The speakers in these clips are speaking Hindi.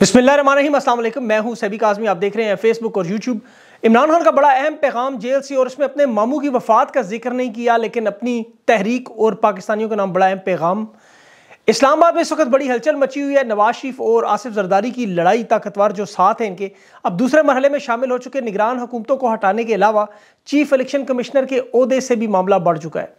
बिस्मिल्लाम मैं हूं सभी काजमी आप देख रहे हैं फेसबुक और यूट्यूब इमरान खान का बड़ा अहम पैगाम जेल से और उसमें अपने मामू की वफात का जिक्र नहीं किया लेकिन अपनी तहरीक और पाकिस्तानियों का नाम बड़ा अहम पैगाम इस्लामाबाद में इस वक्त बड़ी हलचल मची हुई है नवाज शरीफ और आसिफ जरदारी की लड़ाई ताकतवर जो साथ हैं इनके अब दूसरे मरहले में शामिल हो चुके निगरान हुकूमतों को हटाने के अलावा चीफ इलेक्शन कमिश्नर के अहदे से भी मामला बढ़ चुका है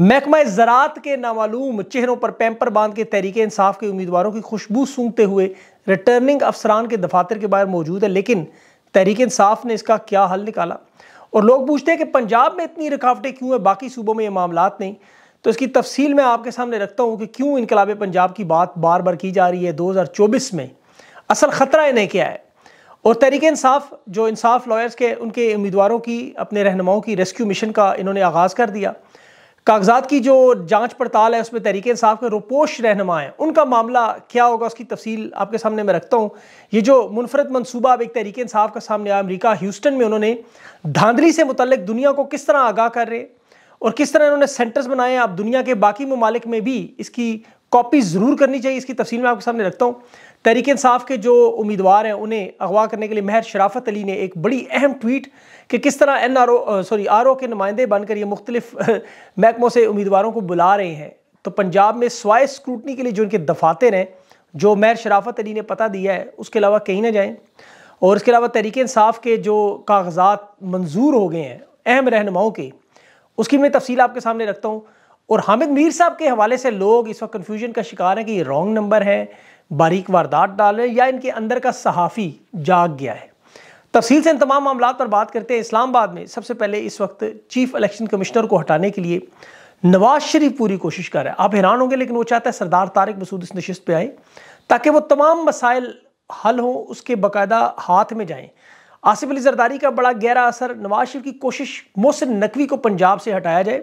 महकमा ज़रात के नामालूम चेहरों पर पैम्पर बांध के तहरीक इंसाफ के उम्मीदवारों की खुशबू सूंघते हुए रिटर्निंग अफसरान के दफातर के बाहर मौजूद है लेकिन तहरीक इंसाफ ने इसका क्या हल निकाला और लोग पूछते हैं कि पंजाब में इतनी रुकावटें क्यों हैं बाकी सूबों में ये मामला नहीं तो इसकी तफसील मैं आपके सामने रखता हूँ कि क्यों इनकलाब पंजाब की बात बार बार की जा रही है दो हज़ार चौबीस में असल ख़तरा इन्हें क्या है और तहरीक इंसाफ जो इंसाफ लॉयर्स के उनके उम्मीदवारों की अपने रहनुमाओं की रेस्क्यू मिशन का इन्होंने आगाज़ कर दिया कागजात की जो जांच पड़ताल है उसमें तहरीक इंसाफ के रोपोश रहनमा हैं उनका मामला क्या होगा उसकी तफसील आपके सामने मैं रखता हूँ ये जो मुनफरद मनसूबा अब एक तहरीक इंसाफ का सामने आया अमरीका ह्यूस्टन में उन्होंने धांधली से मुतलक दुनिया को किस तरह आगाह कर रहे और किस तरह इन्होंने सेंटर्स बनाए आप दुनिया के बाकी ममालिक में भी इसकी कॉपी ज़रूर करनी चाहिए इसकी तफसील मैं आपके सामने रखता हूँ तहरीक इंसाफ के जो उम्मीदवार हैं उन्हें अगवा करने के लिए महर शराफत अली ने एक बड़ी अहम ट्वीट कि किस तरह N R O sorry R O के नुमाइंदे बनकर ये मुख्तलिफ महकमों से उम्मीदवारों को बुला रहे हैं तो पंजाब में स्वाय स्क्रूटनी के लिए जो इनके दफातर हैं जो महर शराफत अली ने पता दिया है उसके अलावा कहीं ना जाएँ और उसके अलावा तहरीक इंसाफ के जो कागजात मंजूर हो गए हैं अहम रहनुमाओं के उसकी मैं तफसील आपके सामने रखता हूँ और हामिद मीर साहब के हवाले से लोग इस वक्त कन्फ्यूजन का शिकार हैं कि ये रॉन्ग नंबर है बारीक वारदात डाल हैं या इनके अंदर का सहाफ़ी जाग गया है तफसील से इन तमाम मामला पर बात करते हैं इस्लामाबाद में सबसे पहले इस वक्त चीफ इलेक्शन कमिश्नर को हटाने के लिए नवाज शरीफ पूरी कोशिश कर रहा है आप हैरान होंगे लेकिन वो चाहता है सरदार तारिक मसूद इस नशस्त पे आए ताकि वो तमाम मसाइल हल हों उसके बाकायदा हाथ में जाएँ आसिफ अली जरदारी का बड़ा गहरा असर नवाज शरीफ की कोशिश मोहसिन नकवी को पंजाब से हटाया जाए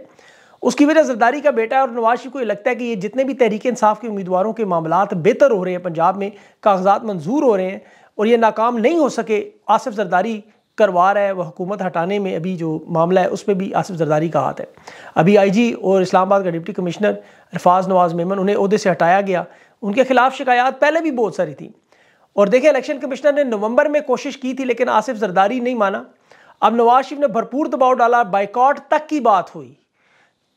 उसकी वजह जरदारी का बेटा और नवाज शरीफ को ये लगता है कि ये जितने भी तहरीक इंसाफ के उम्मीदवारों के मामला बेहतर हो रहे हैं पंजाब में कागजात मंजूर हो रहे हैं और ये नाकाम नहीं हो सके आसिफ जरदारी करवा रहा है वह हुकूमत हटाने में अभी जो मामला है उस पर भी आसिफ जरदारी का हाथ है अभी आई जी और इस्लामाबाद का डिप्टी कमिश्नर अरफाज नवाज मेमन उन्हें अहदे से हटाया गया उनके खिलाफ शिकायत पहले भी बहुत सारी थी और देखें इलेक्शन कमिश्नर ने नवंबर में कोशिश की थी लेकिन आसिफ जरदारी नहीं माना अब नवाज शरीफ ने भरपूर दबाव डाला बाइकॉट तक की बात हुई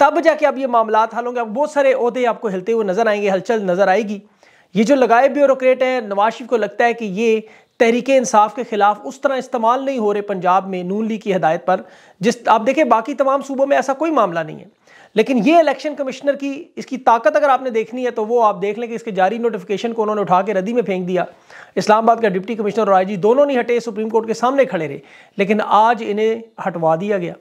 तब जाके अब ये मामला हल होंगे अब बहुत सारे अहदे आपको हिलते हुए नजर आएंगे हलचल नजर आएगी ये जो लगाए ब्यूरोक्रेट हैं नवाज शरीफ को लगता है कि ये तहरीक इंसाफ के खिलाफ उस तरह इस्तेमाल नहीं हो रहे पंजाब में नून लीग की हदायत पर जिस आप देखें बाकी तमाम सूबों में ऐसा कोई मामला नहीं है लेकिन ये इलेक्शन कमिश्नर की इसकी ताकत अगर आपने देखनी है तो वो आप देख लें कि इसके जारी नोटिफिकेशन को उन्होंने उठा के रदी में फेंक दिया इस्लामाबाद का डिप्टी कमिश्नर राय जी दोनों नहीं हटे सुप्रीम कोर्ट के सामने खड़े रहे लेकिन आज इन्हें हटवा दिया गया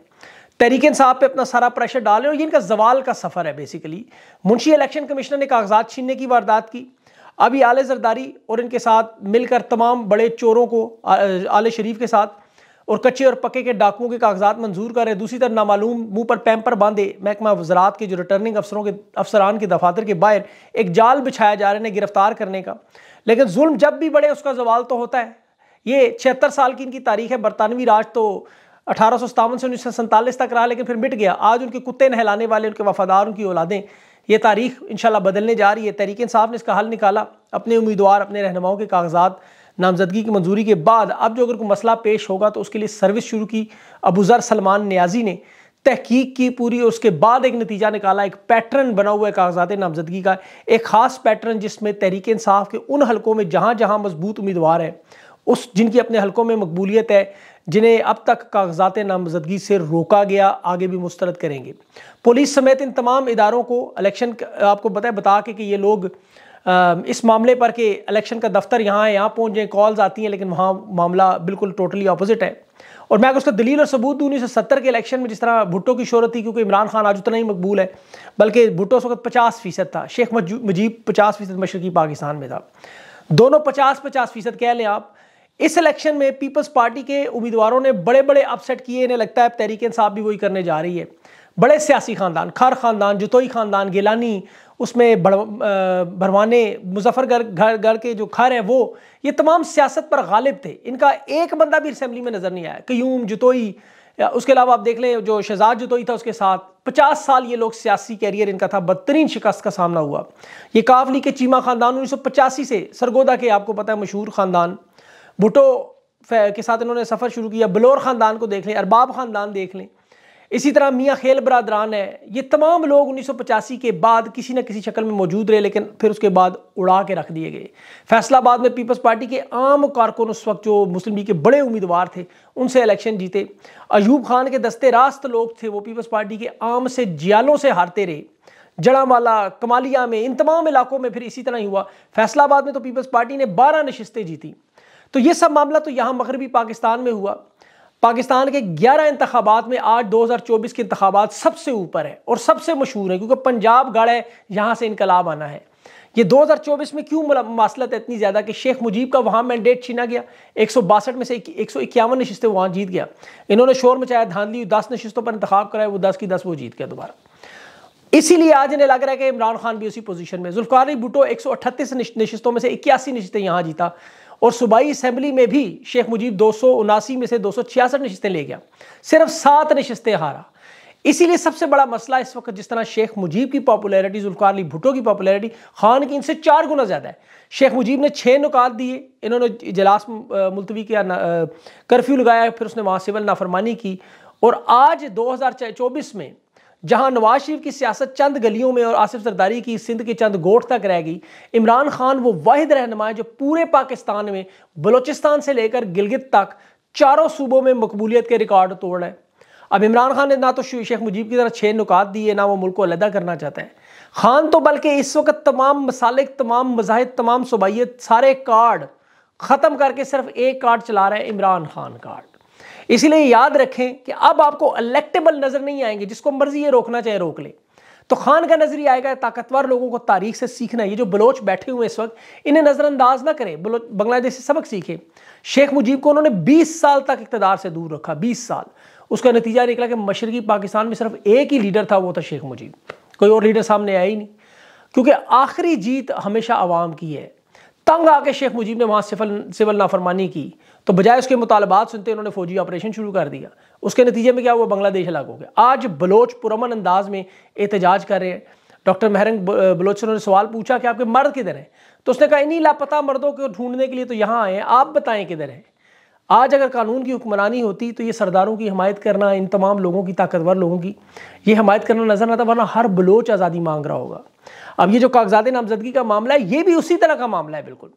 तहरीक साहब पे अपना सारा प्रेशर डाले और ये इनका जवाल का सफ़र है बेसिकली मुंशी इलेक्शन कमिश्नर ने कागजात छीनने की वारदात की अभी आले जरदारी और इनके साथ मिलकर तमाम बड़े चोरों को आले शरीफ के साथ और कच्चे और पक्के के डाकुओं के कागजात मंजूर कर रहे दूसरी तरफ नामालूम मुंह पर पैम्पर बांधे महकमा वजरात के जो रिटर्निंग अफसरों के अफसरान के दफातर के बाहर एक जाल बिछाया जा रहे हैं गिरफ्तार करने का लेकिन जुल्म जब भी बढ़े उसका जवाल तो होता है ये छिहत्तर साल की इनकी तारीख है बरतानवी राज तो अठारह से उन्नीस तक रहा लेकिन फिर मिट गया आज उनके कुत्ते नहलाने वाले उनके वफादार उनकी औलादें ये तारीख इन बदलने जा रही है तहरीक साहब ने इसका हल निकाला अपने उम्मीदवार अपने रहनुमाओं के कागजात नामजदगी की मंजूरी के बाद अब जो अगर कोई मसला पेश होगा तो उसके लिए सर्विस शुरू की अबूज़र सलमान न्याजी ने तहकीक की पूरी उसके बाद एक नतीजा निकाला एक पैटर्न बना हुआ है कागजात नामजदगी का एक ख़ास पैटर्न जिसमें तहरीक इंसाफ के उन हलकों में जहाँ जहाँ मजबूत उम्मीदवार हैं उस जिनकी अपने हलकों में मकबूलियत है जिन्हें अब तक कागजात नामजदगी से रोका गया आगे भी मुस्तरद करेंगे पुलिस समेत इन तमाम इदारों को इलेक्शन आपको बताए बता के कि ये लोग इस मामले पर कि इलेक्शन का दफ्तर यहाँ है यहाँ पहुँच जाए कॉल्स आती हैं लेकिन वहाँ मामला बिल्कुल टोटली अपोजिट है और मैं अगर उसका दलील और सबूत दूँ उन्नीस सौ सत्तर के इलेक्शन में जिस तरह भुट्टो की शहरत थी क्योंकि इमरान खान आज उतना ही मकबूल है बल्कि भुट्टो उस वक्त पचास फ़ीसद था शेख मजीब पचास फ़ीसद मशरकी पाकिस्तान में था दोनों पचास पचास फ़ीसद कह लें आप इस इलेक्शन में पीपल्स पार्टी के उम्मीदवारों ने बड़े बड़े अपसेट किए इन्हें लगता है तहरीक इंसाफ भी वही करने जा रही है बड़े सियासी ख़ानदान खर ख़ानदान जतोई ख़ानदान गिलानी उसमें भरवाने मुजफ्फरगढ़ घर घर के जो खर हैं वो ये तमाम सियासत पर गालिब थे इनका एक बंदा भी असम्बली में नज़र नहीं आया क्यूम जतोई उसके अलावा आप देख लें जो शहजाद जतोई था उसके साथ पचास साल ये लोग सियासी कैरियर इनका था बदतरीन शिकस्त का सामना हुआ ये काफली के चीमा ख़ानदान उन्नीस से सरगोदा के आपको पता है मशहूर ख़ानदान भुटो के साथ इन्होंने सफ़र शुरू किया बलोर ख़ानदान को देख लें अरबाब ख़ानदान देख लें इसी तरह मियाँ खेल बरदरान है ये तमाम लोग उन्नीस सौ पचासी के बाद किसी न किसी शक्ल में मौजूद रहे लेकिन फिर उसके बाद उड़ा के रख दिए गए फैसलाबाद में पीपल्स पार्टी के आम कारकुन उस वक्त जो मुस्लिम लीग के बड़े उम्मीदवार थे उनसे इलेक्शन जीते अयूब खान के दस्ते रास्त लोग थे वो पीपल्स पार्टी के आम से जियालों से हारते रहे जड़ावाला कमालिया में इन तमाम इलाकों में फिर इसी तरह ही हुआ फैसलाबाद में तो पीपल्स पार्टी ने बारह नशस्तें जीती तो ये सब मामला तो यहाँ मगरबी पाकिस्तान में हुआ पाकिस्तान के 11 इंतबात में आज 2024 के इंतबात सबसे ऊपर है और सबसे मशहूर है क्योंकि पंजाब गढ़ है यहाँ से इनकलाब आना है ये 2024 में क्यों मासलत है इतनी ज़्यादा कि शेख मुजीब का वहाँ मैंडेट छीना गया एक में से एक सौ इक्यावन नशस्तें वहाँ जीत गया इन्होंने शोर मचाया धांधली दस नशस्तों पर इंतखा कराया वो दस की दस वो जीत गया दोबारा इसीलिए आज इन्हें लग रहा है कि इमरान खान भी उसी पोजीशन में जुल्फारी भुटो एक सौ अठतीस नशस्तों में से इक्यासी नशस्तें यहाँ जीता और सूबाई असम्बली में भी शेख मुजीब दो में से दो नशस्तें ले गया सिर्फ सात नशस्तें हारा इसीलिए सबसे बड़ा मसला इस वक्त जिस तरह शेख मुजीब की पॉपुलैरिटी जुल्कार अली भुट्टो की पॉपुलैरिटी खान की इनसे चार गुना ज़्यादा है शेख मुजीब ने छः नुकात दिए इन्होंने इजलास मुलतवी किया कर्फ्यू लगाया फिर उसने वहाँ सिविल नाफरमानी की और आज चौबीस में जहां नवाज शरीफ की सियासत चंद गलियों में और आसिफ सरदारी की सिंध के चंद गोट तक रह गई इमरान खान वो वाहिद रहनमा है जो पूरे पाकिस्तान में बलोचिस्तान से लेकर गिलगित तक चारों सूबों में मकबूलियत के रिकॉर्ड तोड़ है अब इमरान खान ने ना तो शेख मुजीब की तरह छः नुकात दिए ना वो मुल्क को अलहदा करना चाहता है खान तो बल्कि इस वक्त तमाम मसालिक तमाम मजाहद तमाम सूबाइत सारे कार्ड ख़त्म करके सिर्फ एक कार्ड चला रहा है इमरान खान कार्ड इसीलिए याद रखें कि अब आपको इलेक्टेबल नजर नहीं आएंगे जिसको मर्जी ये रोकना चाहे रोक ले तो खान का नजरिया आएगा ताकतवर लोगों को तारीख से सीखना ये जो बलोच बैठे हुए इस वक्त इन्हें नज़रअंदाज ना करें बांग्लादेश से सबक सीखे शेख मुजीब को उन्होंने 20 साल तक इकतदार से दूर रखा 20 साल उसका नतीजा निकला कि मशरकी पाकिस्तान में सिर्फ एक ही लीडर था वो था शेख मुजीब कोई और लीडर सामने आया ही नहीं क्योंकि आखिरी जीत हमेशा आवाम की है तंग आके शेख मुजीब ने वहाँ सिफल सिवल नाफरमानी की तो बजाय उसके मुतालबात सुनते उन्होंने फौजी ऑपरेशन शुरू कर दिया उसके नतीजे में क्या हुआ बांग्लादेश अलग हो गया आज बलोच पुरमन अंदाज में एहतजाज कर रहे हैं डॉक्टर महरंग बलोच से उन्होंने सवाल पूछा कि आपके मर्द किधर हैं तो उसने कहा इन्हीं लापता मर्दों को ढूंढने के लिए तो यहाँ आए हैं आप बताएं किधर हैं आज अगर कानून की हुक्मरानी होती तो ये सरदारों की हमायत करना इन तमाम लोगों की ताकतवर लोगों की ये हमायत करना नजर आता वरना हर बलोच आज़ादी मांग रहा होगा अब ये जो कागजात नामजदगी का मामला है ये भी उसी तरह का मामला है बिल्कुल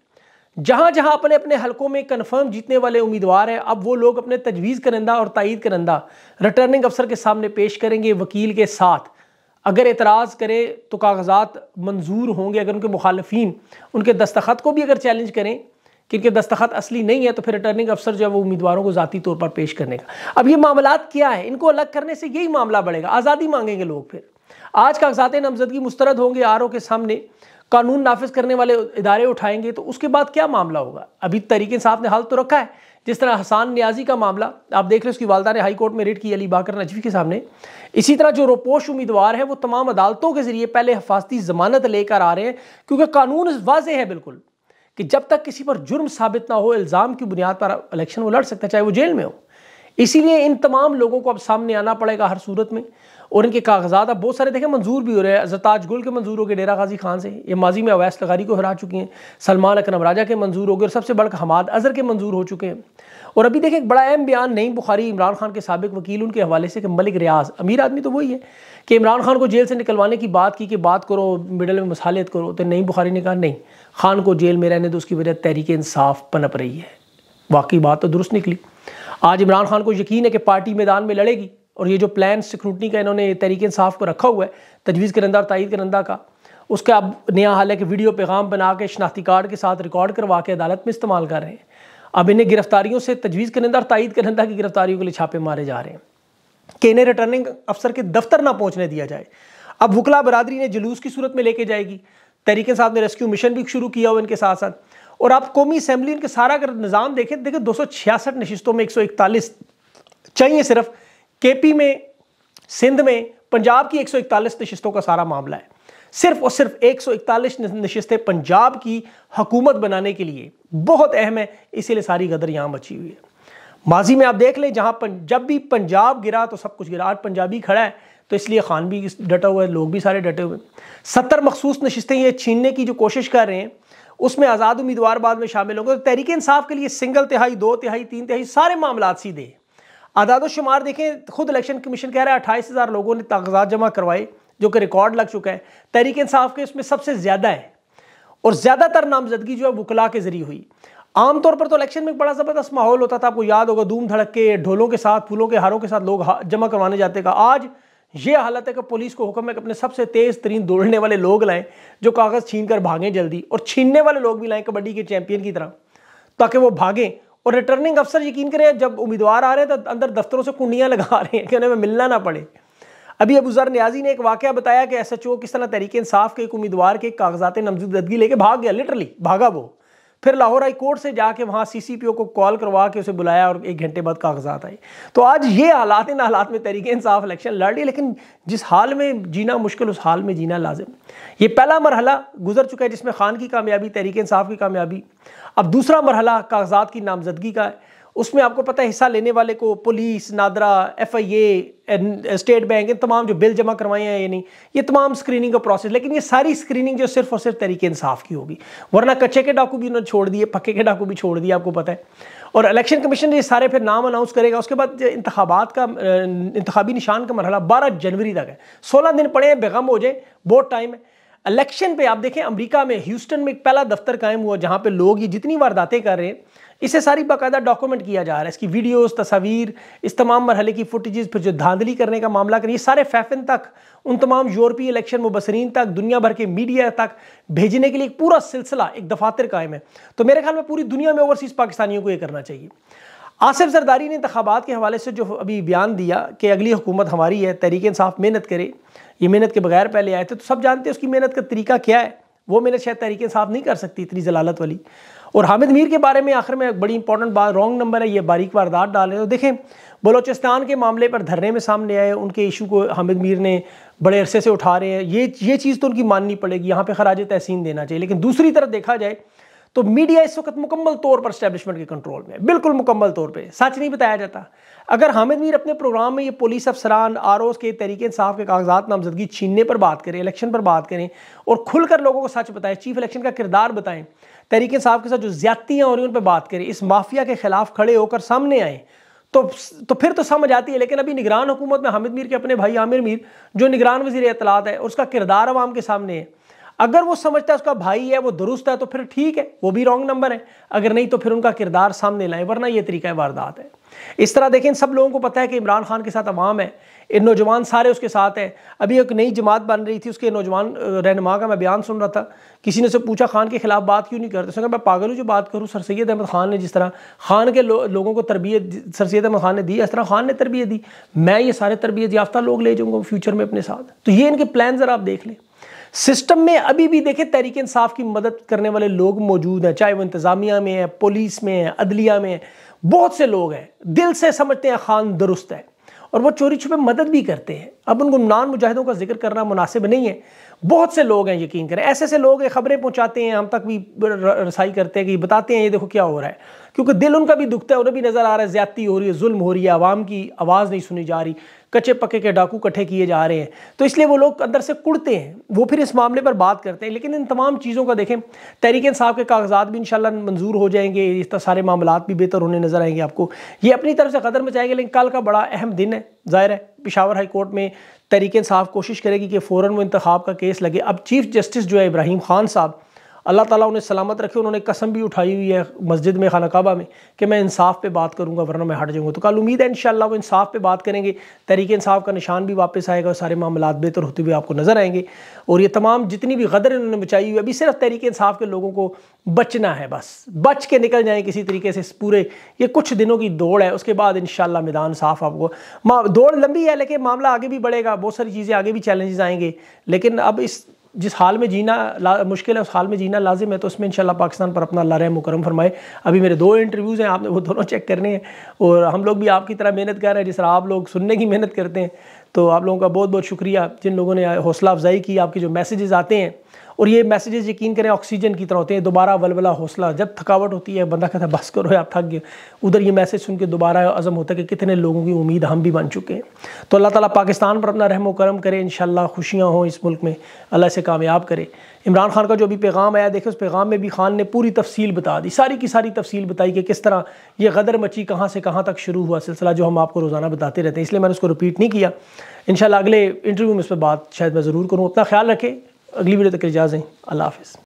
जहां जहां अपने अपने हलकों में कन्फर्म जीतने वाले उम्मीदवार हैं अब वो लोग अपने तजवीज़ करंदा और तइद करंदा रिटर्निंग अफसर के सामने पेश करेंगे वकील के साथ अगर एतराज़ करें तो कागजात मंजूर होंगे अगर उनके मुखालफी उनके दस्तखत को भी अगर चैलेंज करें क्योंकि दस्तखत असली नहीं है तो फिर रिटर्निंग अफसर जो है वो उम्मीदवारों को ज़ाती तौर पर पेश करने का अब ये मामला क्या है इनको अलग करने से यही मामला बढ़ेगा आज़ादी मांगेंगे लोग फिर आज कागजात नामजदगी मुस्तरद होंगे आर के सामने कानून नाफिज करने वाले इदारे उठाएंगे तो उसके बाद क्या मामला होगा अभी तरीके साहब ने हाल तो रखा है जिस तरह हसान न्याजी का मामला आप देख रहे उसकी वालदा ने हाई कोर्ट में रेड की अली बाकर नजवी के सामने इसी तरह जो रोपोश उम्मीदवार हैं वो तमाम अदालतों के जरिए पहले हफाजती जमानत लेकर आ रहे हैं क्योंकि कानून वाज है बिल्कुल कि जब तक किसी पर जुर्म साबित ना हो इल्ज़ाम की बुनियाद पर इलेक्शन वो लड़ सकता है चाहे वो जेल में हो इसीलिए इन तमाम लोगों को अब सामने आना पड़ेगा हर सूरत में और इनके कागजात अब बहुत सारे देखें मंजूर भी हो रहे हैं जताज गुल के मंजूर हो गए डेरा गाजी खान से ये माजी में अवैस लगारी को हरा चुकी हैं सलमान अकरम राजा के मंजूर हो गए और सबसे बड़ा हमाद अजहर के मंजूर हो चुके हैं और अभी देखें एक बड़ा अहम बयान नईम बुखारी इमरान खान के सबक वकील उनके हवाले से कि मलिक रियाज अमीर आदमी तो वही है कि इमरान खान को जेल से निकलवाने की बात की कि बात करो मिडल में मसालियत करो तो नईम बुखारी ने कहा नहीं खान को जेल में रहने तो उसकी वजह तहरीक इंसाफ पनप रही है वाकई बात तो दुरुस्त निकली आज इमरान खान को यकीन है कि पार्टी मैदान में लड़ेगी और ये जो प्लान सिक्योरिटी का इन्होंने तरीके इंसाफ को रखा हुआ है तजवीज़ करंदा और तइद करंदा का उसका अब नया हाल है कि वीडियो पैगाम बना के शनाख्ती कार्ड के साथ रिकॉर्ड करवा के अदालत में इस्तेमाल कर रहे हैं अब इन्हें गिरफ्तारियों से तजवीज़ करंदा और तइद करंदा की गिरफ्तारियों के लिए छापे मारे जा रहे हैं कि इन्हें रिटर्निंग अफसर के दफ्तर ना पहुँचने दिया जाए अब वकला बरदरी ने जुलूस की सूरत में लेके जाएगी तरीके साहब ने रेस्क्यू मिशन भी शुरू किया हुआ इनके साथ साथ और आप कौमी असम्बली इनके सारा अगर निज़ाम देखें देखें दो सौ छियासठ नशस्तों में एक सौ इकतालीस चाहिए सिर्फ के पी में सिंध में पंजाब की एक सौ इकतालीस नशस्तों का सारा मामला है सिर्फ और सिर्फ एक सौ इकतालीस नशस्तें पंजाब की हकूमत बनाने के लिए बहुत अहम है इसीलिए सारी गदर यहाँ बची हुई है माजी में आप देख लें जहाँ जब भी पंजाब गिरा तो सब कुछ गिरा आज पंजाबी खड़ा है तो इसलिए खान भी डटा हुआ है लोग भी सारे डटे हुए हैं सत्तर मखसूस नशस्तें ये छीनने की जो कोशिश कर रहे हैं उसमें आज़ाद उम्मीदवार बाद में शामिल होंगे तो तहरीक इंसाफ के लिए सिंगल तिहाई दो तिहाई तीन तिहाई सारे मामला सीधे आदाद शुमार देखें खुद इलेक्शन कमीशन कह रहा है अट्ठाईस हज़ार लोगों ने कागजात जमा करवाए जो कि रिकॉर्ड लग चुका है तहरीक इंसाफ के उसमें सबसे ज़्यादा है और ज़्यादातर नामजदगी जो है वकला के ज़रिए हुई आम तौर पर तो इलेक्शन में बड़ा ज़बरदस्त माहौल होता था आपको याद होगा धूम धड़क के ढोलों के साथ फूलों के हारों के साथ लोग जमा करवाने जाते का आज ये हालत है कि पुलिस को हुक्म है कि अपने सबसे तेज तरीन दौड़ने वाले लोग लाएं जो कागज़ छीन कर भागें जल्दी और छीनने वाले लोग भी लाएं कबड्डी के चैंपियन की तरह ताकि वो भागें और रिटर्निंग अफसर यकीन करें जब उम्मीदवार आ रहे हैं तो अंदर दफ्तरों से कुंडियाँ लगा रहे हैं कि उन्हें मिलना ना पड़े अभी अबूज़र न्याजी ने एक वाक्य बताया कि एस एच ओ किस तरह तरीके इंसाफ के एक उम्मीदवार के कागजात नमजदगी लेके भाग गया लिटरली भागा वो फिर लाहौर हाई कोर्ट से जाके वहाँ सी सी पी ओ को कॉल करवा के उसे बुलाया और एक घंटे बाद कागजात आए तो आज ये हालात इन हालात में तरीके इंसाफ इलेक्शन लड़ रही लेकिन जिस हाल में जीना मुश्किल उस हाल में जीना लाजिम ये पहला मरहला गुजर चुका है जिसमें खान की कामयाबी तहरीक इंसाफ की कामयाबी अब दूसरा मरहला कागजात की नामजदगी का है उसमें आपको पता है हिस्सा लेने वाले को police NADRA F I A state bank इन तमाम जो बिल जमा करवाए हैं ये नहीं ये तमाम स्क्रीनिंग का प्रोसेस लेकिन ये सारी स्क्रीनिंग जो सिर्फ और सिर्फ तरीके इंसाफ की होगी वरना कच्चे के डाकू भी उन्होंने छोड़ दिए पक्के के डाकू भी छोड़ दिए आपको पता है और इलेक्शन कमीशन ये सारे फिर नाम अनाउंस करेगा उसके बाद इंतबात का इंतबी निशान का मरहला बारह जनवरी तक है सोलह दिन पड़े हैं बेगम हो जाए बहुत टाइम है इलेक्शन पे आप देखें अमेरिका में ह्यूस्टन में एक पहला दफ्तर कायम हुआ जहां पे लोग ये जितनी वारदातें कर रहे हैं इसे सारी बाकायदा डॉक्यूमेंट किया जा रहा है इसकी वीडियोस तस्वीर इस तमाम मरहले की फुटेजेस फिर जो धांधली करने का मामला करें ये सारे फैफिन तक उन तमाम यूरोपीय इलेक्शन मुबसरीन तक दुनिया भर के मीडिया तक भेजने के लिए एक पूरा सिलसिला एक दफातर कायम है तो मेरे ख्याल में पूरी दुनिया में ओवरसीज़ पाकिस्तानियों को ये करना चाहिए आसिफ जरदारी ने इंतबात के हवाले से जो अभी बयान दिया कि अगली हुकूमत हमारी है तरीके इंसाफ मेहनत करे ये मेहनत के बगैर पहले आए थे तो सब जानते हैं उसकी मेहनत का तरीका क्या है वो मेहनत शायद तरीके इंसाफ नहीं कर सकती इतनी जलालत वाली और हामिद मीर के बारे में आखिर में बड़ी इंपॉर्टेंट बात रॉन्ग नंबर है ये बारीक वारदात डाल रहे तो देखें बलोचिस्तान के मामले पर धरने में सामने आए उनके इशू को हामिद मीर ने बड़े अरसे से उठा रहे हैं ये ये चीज़ तो उनकी माननी पड़ेगी यहाँ पर खराज तहसीन देना चाहिए लेकिन दूसरी तरफ देखा जाए तो मीडिया इस वक्त मुकम्मल तौर पर स्टैब्लिशमेंट के कंट्रोल में बिल्कुल मुकम्मल तौर पर सच नहीं बताया जाता अगर हामिद मीर अपने प्रोग्राम में ये पुलिस अफसरान आर ओस के तरीके इंसाफ के कागजात नामजदगी छीनने पर बात करें इलेक्शन पर बात करें और खुलकर लोगों को सच बताएं चीफ इलेक्शन का किरदार बताएं तरीके साहब के साथ जो ज्यादतियाँ हो रही उन पर बात करें इस माफिया के खिलाफ खड़े होकर सामने आएँ तो तो फिर तो समझ आती है लेकिन अभी निगरान हुकूमत में हामिद मीर के अपने भाई आमिर मीर जो निगरान वजीर अतलात है उसका किरदार आवाम के सामने है अगर वो समझता है उसका भाई है वो दुरुस्त है तो फिर ठीक है वो भी रॉन्ग नंबर है अगर नहीं तो फिर उनका किरदार सामने लाएं वरना ये तरीका है वारदात है इस तरह देखें सब लोगों को पता है कि इमरान खान के साथ अवाम है नौजवान सारे उसके साथ हैं अभी एक नई जमात बन रही थी उसके नौजवान रहनमा का मैं बयान सुन रहा था किसी ने उसे पूछा खान के खिलाफ बात क्यों नहीं करते उसने कहा मैं पागल हूँ जो बात करूँ सर सैद अहमद खान ने जिस तरह खान के लो, लोगों को तरबियत सर सैद अहमद खान ने दी इस तरह खान ने तरबियत दी मैं ये सारे तरबियत याफ्ता लोग ले जाऊँगा फ्यूचर में अपने साथ तो ये इनके प्लान ज़रा आप देख लें सिस्टम में अभी भी देखें तहरीक इंसाफ की मदद करने वाले लोग मौजूद हैं चाहे वो इंतज़ामिया में है पुलिस में है अदलिया में है बहुत से लोग हैं दिल से समझते हैं खान दुरुस्त है और वो चोरी छुपे मदद भी करते हैं अब उन गुमनान मुजाहिदों का जिक्र करना मुनासिब नहीं है बहुत से लोग हैं यकीन करें ऐसे ऐसे लोग खबरें पहुंचाते हैं हम तक भी रसाई करते हैं कि बताते हैं ये देखो क्या हो रहा है क्योंकि दिल उनका भी दुखता है उन्हें भी नज़र आ रहा है ज्यादती हो रही है जुल्म हो रही है आवाम की आवाज़ नहीं सुनी जा रही कच्चे पक्के के डाकू इकट्ठे किए जा रहे हैं तो इसलिए वो लोग अंदर से कुड़ते हैं वो फिर इस मामले पर बात करते हैं लेकिन इन तमाम चीज़ों का देखें तहरीक साहब के कागजात भी इन मंजूर हो जाएंगे इस तरह सारे मामला भी बेहतर होने नज़र आएंगे आपको ये अपनी तरफ से कदर मचाएंगे लेकिन कल का बड़ा अहम दिन है ज़ाहिर है पिशावर हाई कोर्ट में तरीके साहब कोशिश करेगी कि फ़ौरन वो इंतखब का केस लगे अब चीफ जस्टिस जो है इब्राहिम खान साहब अल्लाह ताला उन्हें सलामत रखे उन्होंने कसम भी उठाई हुई है मस्जिद में खाना काबा में कि मैं इंसाफ पे बात करूँगा वरना मैं हट जाऊँगा तो कल उम्मीद है इन वो इंसाफ पे बात करेंगे तरीके इंसाफ का निशान भी वापस आएगा और सारे मामला बेहतर होते हुए आपको नज़र आएंगे और ये तमाम जितनी भी गदर इन्होंने बचाई हुई अभी सिर्फ तरीके इंसाफ के लोगों को बचना है बस बच के निकल जाएँ किसी तरीके से पूरे ये कुछ दिनों की दौड़ है उसके बाद इन मैदान साफ आपको दौड़ लंबी है लेकिन मामला आगे भी बढ़ेगा बहुत सारी चीज़ें आगे भी चैलेंजेस आएंगे लेकिन अब इस जिस हाल में जीना मुश्किल है उस हाल में जीना लाजिम है तो उसमें इंशाल्लाह पाकिस्तान पर अपना अल्लाह रहम करम फरमाए अभी मेरे दो इंटरव्यूज़ हैं आपने वो दोनों चेक करने हैं और हम लोग भी आपकी तरह मेहनत कर रहे हैं जिस तरह आप लोग सुनने की मेहनत करते हैं तो आप लोगों का बहुत बहुत शुक्रिया जिन लोगों ने हौसला अफजाई की आपके जो मैसेजेस आते हैं और ये मैसेजेस यकीन करें ऑक्सीजन की तरह होते हैं दोबारा वलवला हौसला जब थकावट होती है बंदा कहता है बस करो आप थक गए उधर ये मैसेज सुन के दोबारा अज़म होता है कि कितने लोगों की उम्मीद हम भी बन चुके हैं तो अल्लाह ताला पाकिस्तान पर अपना रहम करम करे इन खुशियाँ हों इस मुल्क में अल्लाह से कामयाब करे इमरान खान का जो भी पैगाम आया देखे उस पैगाम में भी खान ने पूरी तफसील बता दी सारी की सारी तफसील बताई कि किस तरह ये गदर मची कहाँ से कहाँ तक शुरू हुआ सिलसिला जो हम आपको रोज़ाना बताते रहते हैं इसलिए मैंने उसको रिपीट नहीं किया इन अगले इंटरव्यू में इस पर बात शायद मैं ज़रूर करूँ अपना ख्याल रखें अगली वीडियो तक इजाज़ें अल्लाह हाफिज़